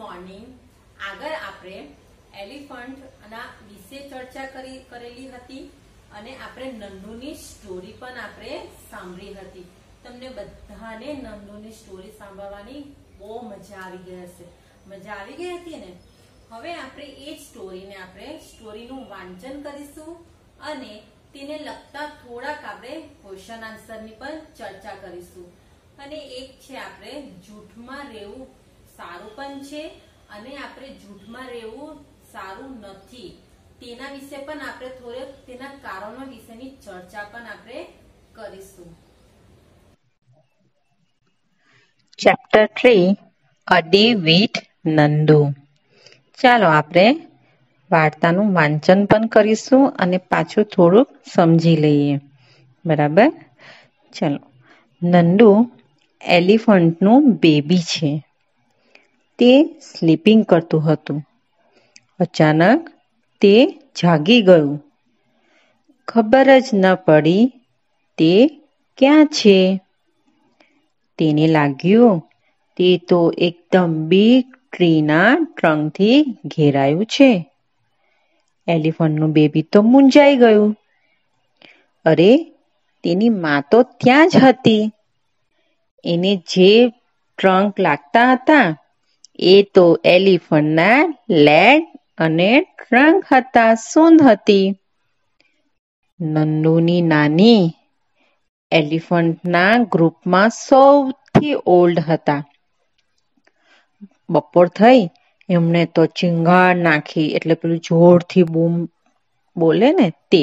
morning આગળ આપણે એલિફન્ટના વિશે ચર્ચા કરેલી હતી અને આપણે નંદુની સ્ટોરી પણ આપણે સાંભળી હતી તમને બધાને નંદુની સ્ટોરી સાંભળવાની બહુ મજા આવી ગઈ હશે મજા આવી ગઈ હતી ને હવે આપણે એ સ્ટોરીને આપણે સ્ટોરીનું વાંચન કરીશું અને તેને લગતા થોડાક આપણે ક્વેશ્ચન આન્સરની પણ ચર્ચા કરીશું અને એક છે આપણે જૂઠમાં રહેવું સારું પણ છે અને આપણે જૂઠમાં રહેવું સારું નથી તેના વિશે પણ આપણે થોડે તેના કારણો વિશેની ચર્ચા પણ આપણે કરીશું chapter three a day with Nandu ચાલો આપણે વાર્તાનું વાંચન પણ કરીશું અને પાછું થોડુંક સમજી લઈએ બરાબર ચલો નંદુ એલિફન્ટનું બેબી છે તે સ્લીપિંગ કરતું હતું અચાનક તે જાગી ગયું ખબર જ ન પડી તે ક્યાં છે તેને લાગ્યું તે તો એકદમ બિગ ટ્રીના ટ્રંકથી ઘેરાયું છે એલિફન્ટનું બેબી તો મૂંઝાઈ ગયું અરે તેની મા તો ત્યાં જ હતી એને જે ટ્રંક લાગતા હતા એ તો એલિફન્ટના લેડ અને ટ્રંક હતા સૂંઢ હતી નંદુની નાની એલિફન્ટના ગ્રુપમાં સૌથી ઓલ્ડ હતા બપોર થઈ એમણે તો ચિંગાર નાખી એટલે પેલું જોરથી બૂમ બોલે ને તે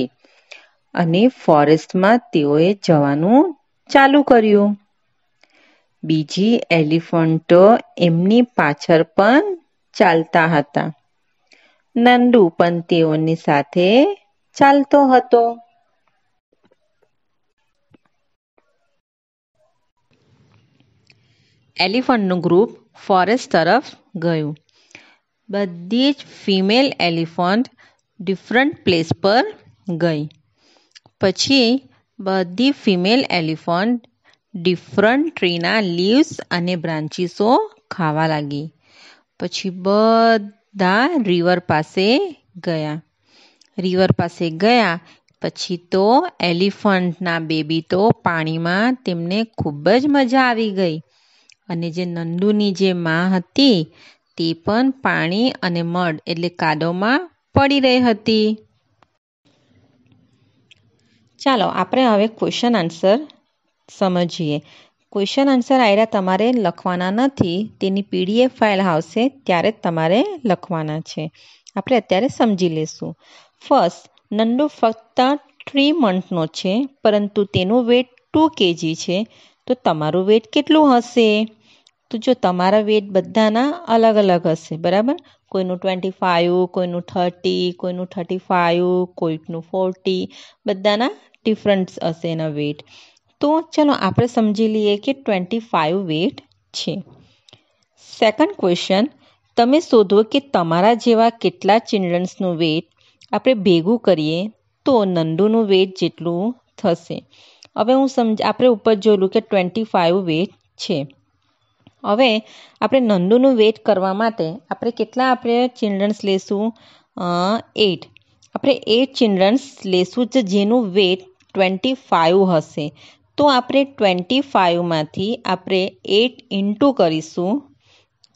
અને ફોરેસ્ટમાં તેઓએ જવાનું ચાલુ કર્યું બીજી એલિફન્ટો એમની પાછળ પણ ચાલતા હતા નંદુ પણ તેઓની સાથે ચાલતો હતો એલિફન્ટનું ગ્રુપ ફોરેસ્ટ તરફ ગયું બધી જ ફિમેલ એલિફન્ટ ડિફરન્ટ પ્લેસ પર ગઈ પછી બધી ફિમેલ એલિફન્ટ ડિફરન્ટ ટ્રીના લીવ્સ અને બ્રાન્ચીસો ખાવા લાગી પછી બધા રિવર પાસે ગયા રિવર પાસે ગયા પછી તો એલિફન્ટના બેબી તો પાણીમાં તેમને ખૂબ જ મજા આવી ગઈ અને જે નંદુની જે માં હતી તે પણ પાણી અને મડ એટલે કાદોમાં પડી રહી હતી ચાલો આપણે હવે ક્વેશ્ચન આન્સર સમજીએ ક્વેશ્ચન આન્સર આયરા તમારે લખવાના નથી તેની પીડીએફ ફાઇલ આવશે ત્યારે તમારે લખવાના છે આપણે અત્યારે સમજી લેશું ફર્સ્ટ નંડો ફક્ત થ્રી મંથનો છે પરંતુ તેનું વેટ ટુ કેજી છે તો તમારું વેટ કેટલું હશે તો જો તમારા વેટ બધાના અલગ અલગ હશે બરાબર કોઈનું ટ્વેન્ટી ફાઇવ કોઈનું થર્ટી કોઈનું થર્ટી ફાઇવ કોઈકનું ફોર્ટી બધાના ડિફરન્સ હશે એના વેટ તો ચલો આપણે સમજી લઈએ કે ટ્વેન્ટી ફાઇવ વેટ છે સેકન્ડ ક્વેશ્ચન તમે શોધો કે તમારા જેવા કેટલા ચિલ્ડ્રન્સનું વેટ આપણે ભેગું કરીએ તો નંદુનું વેટ જેટલું થશે હવે હું સમજ આપણે ઉપર જોયેલું કે ટ્વેન્ટી ફાઇવ વેટ છે હવે આપણે નંદુનું વેટ કરવા માટે આપણે કેટલા આપણે ચિલ્ડ્રન્સ લેશું એટ આપણે એટ ચિલ્ડ્રન્સ લેશું જેનું વેટ ટ્વેન્ટી ફાઇવ હશે તો આપણે ટ્વેન્ટી ફાઇવમાંથી આપણે એટ ઇન્ટુ કરીશું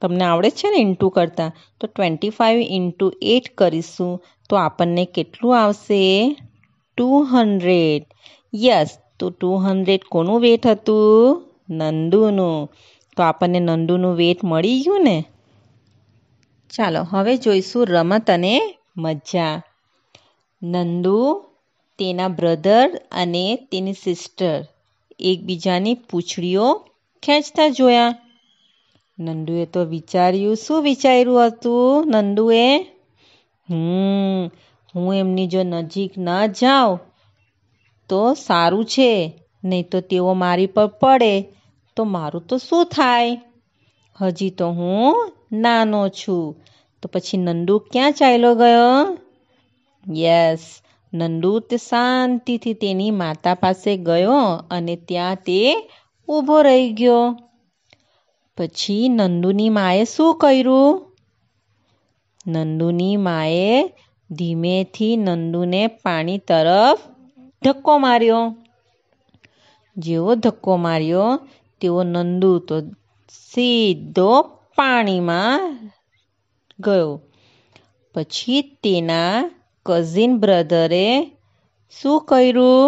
તમને આવડે છે ને ઇન્ટુ કરતાં તો ટ્વેન્ટી ફાઇવ ઇન્ટુ એટ કરીશું તો આપણને કેટલું આવશે ટુ હંડ્રેડ યસ તો ટુ હંડ્રેડ કોનું વેટ હતું નંદુનું તો આપણને નંદુનું વેટ મળી ગયું ને ચાલો હવે જોઈશું રમત અને મજા નંદુ તેના બ્રધર અને તેની સિસ્ટર એકબીજાની પૂંછડીઓ ખેંચતા જોયા નંદુએ તો વિચાર્યું શું વિચાર્યું હતું નંદુએ હમ હું એમની જો નજીક ન જાઉં તો સારું છે નહીં તો તેઓ મારી પર પડે તો મારું તો શું થાય હજી તો હું નાનો છું તો પછી નંદુ ક્યાં ચાલ્યો ગયો યસ નંદુ તે શાંતિથી તેની માતા પાસે ગયો અને ત્યાં તે ઊભો રહી ગયો પછી નંદુની માએ શું કર્યું નંદુની માએ ધીમેથી નંદુને પાણી તરફ ધક્કો માર્યો જેવો ધક્કો માર્યો તેવો નંદુ તો સીધો પાણીમાં ગયો પછી તેના કઝિન બ્રધરે શું કર્યું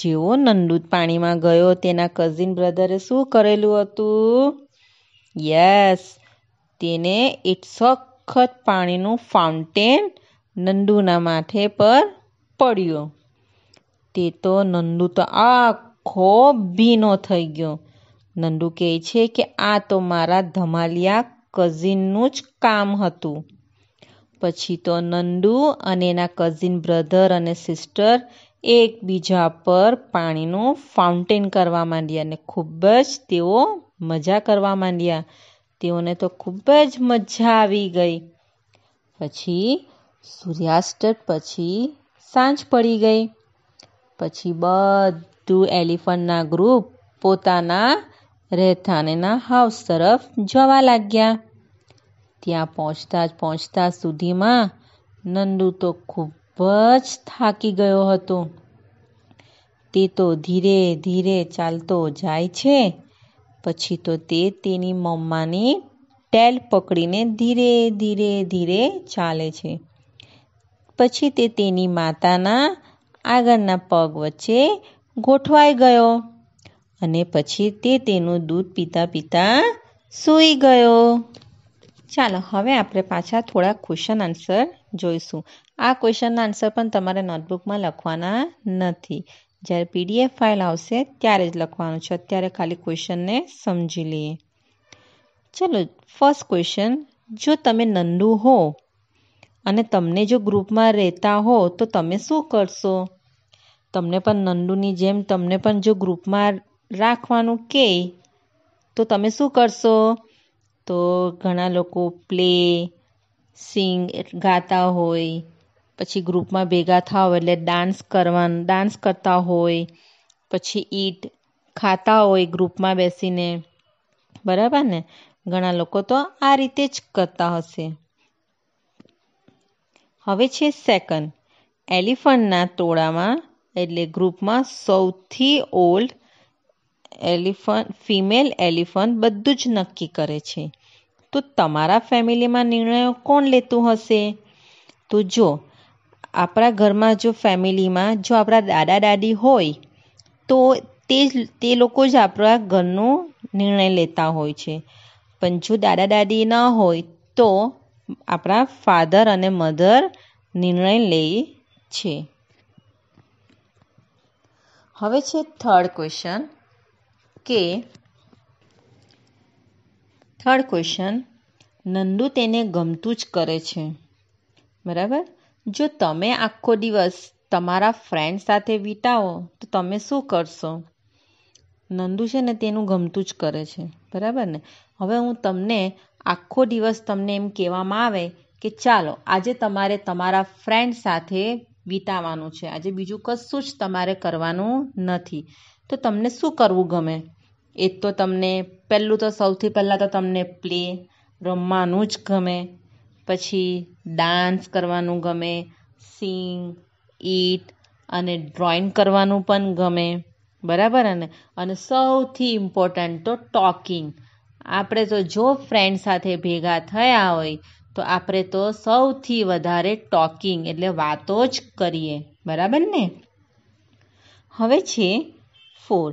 જેવો નંદુ પાણીમાં ગયો તેના કઝિન બ્રધરે શું કરેલું હતું યસ તેને એક સખત પાણીનું ફાઉન્ટેન નંદુના માથે પર પડ્યું તે તો નંદુ તો આખો ભીનો થઈ ગયો નંદુ કહે છે કે આ તો મારા ધમાલિયા કઝિનનું જ કામ હતું પછી તો નંદુ અને એના કઝિન બ્રધર અને સિસ્ટર એકબીજા પર પાણીનું ફાઉન્ટેન કરવા માંડ્યા અને ખૂબ જ તેઓ મજા કરવા માંડ્યા તેઓને તો ખૂબ જ મજા આવી ગઈ પછી સૂર્યાસ્ત પછી સાંજ પડી ગઈ પછી બધું એલિફન્ટના ગ્રુપ પોતાના રહેઠાણના હાઉસ તરફ જવા લાગ્યા ત્યાં પહોંચતા જ પહોંચતા સુધીમાં નંદુ તો ખૂબ જ થાકી ગયો હતો તે તો ધીરે ધીરે ચાલતો જાય છે પછી તો તે તેની મમ્માની ટેલ પકડીને ધીરે ધીરે ધીરે ચાલે છે પછી તે તેની માતાના આગળના પગ વચ્ચે ગોઠવાઈ ગયો અને પછી તે તેનું દૂધ પીતા પીતા સૂઈ ગયો ચાલો હવે આપણે પાછા થોડા ક્વેશ્ચન આન્સર જોઈશું આ ક્વેશ્ચનના આન્સર પણ તમારે નોટબુકમાં લખવાના નથી જ્યારે પીડીએફ ફાઇલ આવશે ત્યારે જ લખવાનું છે અત્યારે ખાલી ક્વેશ્ચનને સમજી લઈએ ચલો ફર્સ્ટ ક્વેશ્ચન જો તમે નંદુ હો અને તમને જો ગ્રુપમાં રહેતા હો તો તમે શું કરશો તમને પણ નંદુની જેમ તમને પણ જો ગ્રુપમાં રાખવાનું કે તો તમે શું કરશો તો ઘણા લોકો પ્લે સિંગ ગાતા હોય પછી ગ્રુપમાં ભેગા થાવ એટલે ડાન્સ કરવાનું ડાન્સ કરતા હોય પછી ઈટ ખાતા હોય ગ્રુપમાં બેસીને બરાબર ને ઘણા લોકો તો આ રીતે જ કરતા હશે હવે છે સેકન્ડ એલિફન્ટના ટોળામાં એટલે ગ્રુપમાં સૌથી ઓલ્ડ એલિફન્ટ ફિમેલ એલિફન્ટ બધું જ નક્કી કરે છે તો તમારા ફેમિલીમાં નિર્ણયો કોણ લેતું હશે તો જો આપણા ઘરમાં જો ફેમિલીમાં જો આપણા દાદા દાદી હોય તો તે જ તે લોકો જ આપણા ઘરનું નિર્ણય લેતા હોય છે પણ જો દાદા દાદી ન હોય તો આપણા ફાધર અને મધર નિર્ણય લે છે હવે છે થર્ડ ક્વેશ્ચન કે થર્ડ ક્વેશ્ચન નંદુ તેને ગમતું જ કરે છે બરાબર જો તમે આખો દિવસ તમારા ફ્રેન્ડ સાથે વિતાવો તો તમે શું કરશો નંદુ છે ને તેનું ગમતું જ કરે છે બરાબર ને હવે હું તમને આખો દિવસ તમને એમ કહેવામાં આવે કે ચાલો આજે તમારે તમારા ફ્રેન્ડ સાથે વિતાવાનું છે આજે બીજું કશું જ તમારે કરવાનું નથી તો તમને શું કરવું ગમે એ તો તમને પહેલું તો સૌથી પહેલાં તો તમને પ્લે રમવાનું જ ગમે પછી ડાન્સ કરવાનું ગમે સિંગ ઈટ અને ડ્રોઈંગ કરવાનું પણ ગમે બરાબર ને અને સૌથી ઇમ્પોર્ટન્ટ તો ટોકિંગ આપણે તો જો ફ્રેન્ડ સાથે ભેગા થયા હોય તો આપણે તો સૌથી વધારે ટોકિંગ એટલે વાતો જ કરીએ બરાબર ને હવે છે ફોર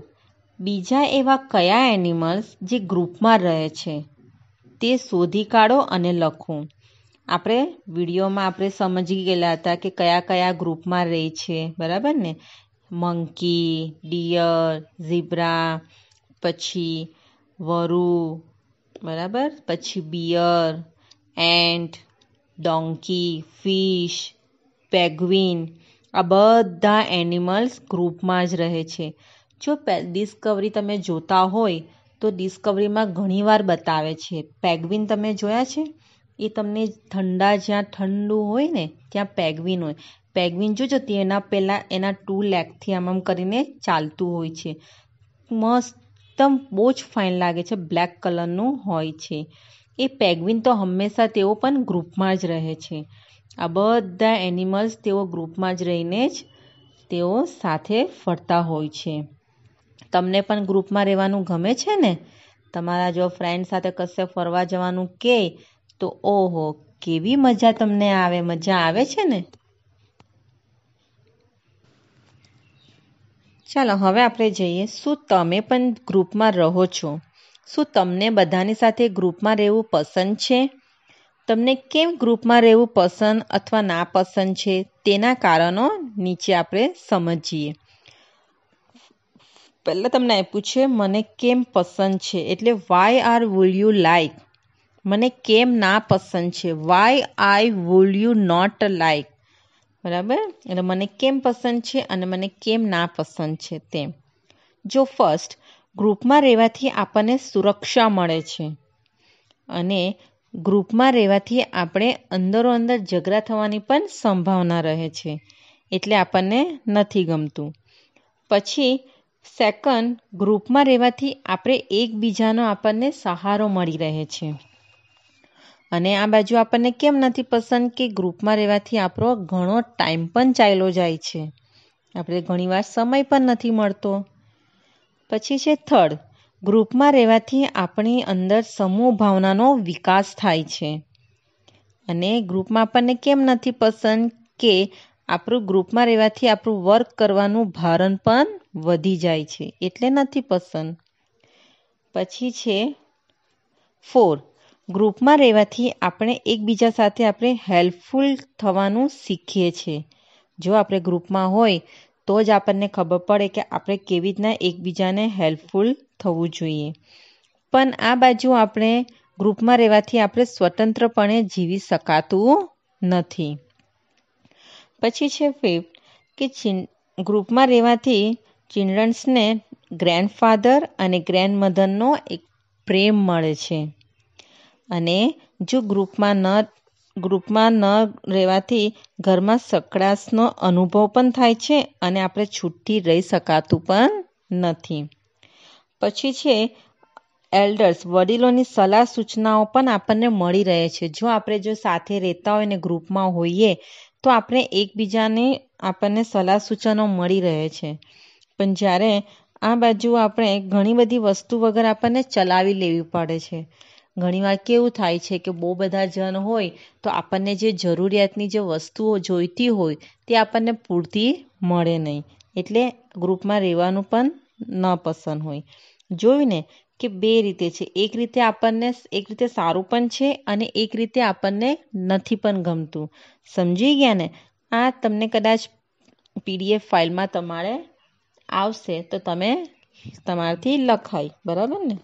બીજા એવા કયા એનિમલ્સ જે ગ્રુપમાં રહે છે તે શોધી કાઢો અને લખો આપણે વિડીયોમાં આપણે સમજી ગયેલા હતા કે કયા કયા ગ્રુપમાં રહે છે બરાબર ને મંકી ડિયર ઝીબ્રા પછી વરુ બરાબર પછી bear ant donkey fish penguin આ બધા એનિમલ્સ ગ્રુપમાં જ રહે છે જો ડિસ્કવરી તમે જોતા હોય તો ડિસ્કવરીમાં ઘણીવાર બતાવે છે પેગવિન તમે જોયા છે એ તમને ઠંડા જ્યાં ઠંડુ હોય ને ત્યાં પેગવિન હોય પેગવિન જોજો તે એના પહેલાં એના ટુ લેગથી આમ આમ કરીને ચાલતું હોય છે મસ્તમ બહુ જ ફાઇન લાગે છે બ્લેક કલરનું હોય છે એ પેગવિન તો હંમેશા તેઓ પણ ગ્રુપમાં જ રહે છે આ બધા એનિમલ્સ તેઓ ગ્રુપમાં જ રહીને જ તેઓ સાથે ફરતા હોય છે તમને પણ ગ્રુપમાં રહેવાનું ગમે છે ને તમારા જો ફ્રેન્ડ સાથે કશે ફરવા જવાનું કે તો ઓહો કેવી મજા તમને આવે મજા આવે છે ને ચાલો હવે આપણે જઈએ શું તમે પણ ગ્રુપમાં રહો છો શું તમને બધાની સાથે ગ્રુપમાં રહેવું પસંદ છે તમને કેમ ગ્રુપમાં રહેવું પસંદ અથવા ના પસંદ છે તેના કારણો નીચે આપણે સમજીએ પહેલાં તમને આપ્યું છે મને કેમ પસંદ છે એટલે why are would you like મને કેમ ના પસંદ છે why I would you not like બરાબર એટલે મને કેમ પસંદ છે અને મને કેમ ના પસંદ છે તેમ જો ફર્સ્ટ ગ્રુપમાં રહેવાથી આપણને સુરક્ષા મળે છે અને ગ્રુપમાં રહેવાથી આપણે અંદરો અંદર ઝઘડા થવાની પણ સંભાવના રહે છે એટલે આપણને નથી ગમતું પછી સેકન્ડ ગ્રુપમાં રહેવાથી આપણે એકબીજાનો આપણને સહારો મળી રહે છે અને આ બાજુ આપણને કેમ નથી પસંદ કે ગ્રુપમાં રહેવાથી આપણો ઘણો ટાઈમ પણ ચાલ્યો જાય છે આપણે ઘણીવાર સમય પણ નથી મળતો પછી છે થર્ડ ગ્રુપમાં રહેવાથી આપણી અંદર સમૂહ ભાવનાનો વિકાસ થાય છે અને ગ્રુપમાં આપણને કેમ નથી પસંદ કે આપણું ગ્રુપમાં રહેવાથી આપણું વર્ક કરવાનું ભારણ પણ વધી જાય છે એટલે નથી પસંદ પછી છે ફોર ગ્રુપમાં રહેવાથી આપણે એકબીજા સાથે આપણે હેલ્પફુલ થવાનું શીખીએ છીએ જો આપણે ગ્રુપમાં હોય તો જ આપણને ખબર પડે કે આપણે કેવી રીતના એકબીજાને હેલ્પફુલ થવું જોઈએ પણ આ બાજુ આપણે ગ્રુપમાં રહેવાથી આપણે સ્વતંત્રપણે જીવી શકાતું નથી પછી છે ફિફ્થ કે ચિન ગ્રુપમાં રહેવાથી ચિલ્ડ્રન્સને ગ્રેન્ડફાધર અને ગ્રેન્ડ મધરનો એક પ્રેમ મળે છે અને જો ગ્રુપમાં ન ગ્રુપમાં ન રહેવાથી ઘરમાં સકળાશનો અનુભવ પણ થાય છે અને આપણે છૂટી રહી શકાતું પણ નથી પછી છે એલ્ડર્સ વડીલોની સલાહ સૂચનાઓ પણ આપણને મળી રહે છે જો આપણે જો સાથે રહેતા હોય અને ગ્રુપમાં હોઈએ તો આપણે એકબીજાની આપણને સલાહ સૂચનો મળી રહે છે પણ જ્યારે આ બાજુ આપણે ઘણી બધી વસ્તુ વગર આપણને ચલાવી લેવી પડે છે ઘણીવાર કેવું થાય છે કે બહુ બધા જણ હોય તો આપણને જે જરૂરિયાતની જે વસ્તુઓ જોઈતી હોય તે આપણને પૂરતી મળે નહીં એટલે ગ્રુપમાં રહેવાનું પણ ન પસંદ હોય જોઈને કે બે રીતે છે એક રીતે આપણને એક રીતે સારું પણ છે અને એક રીતે આપણને નથી પણ ગમતું સમજી ગયા ને આ તમને કદાચ પીડીએફ ફાઇલમાં તમારે આવશે તો તમે તમારાથી લખાય બરાબર ને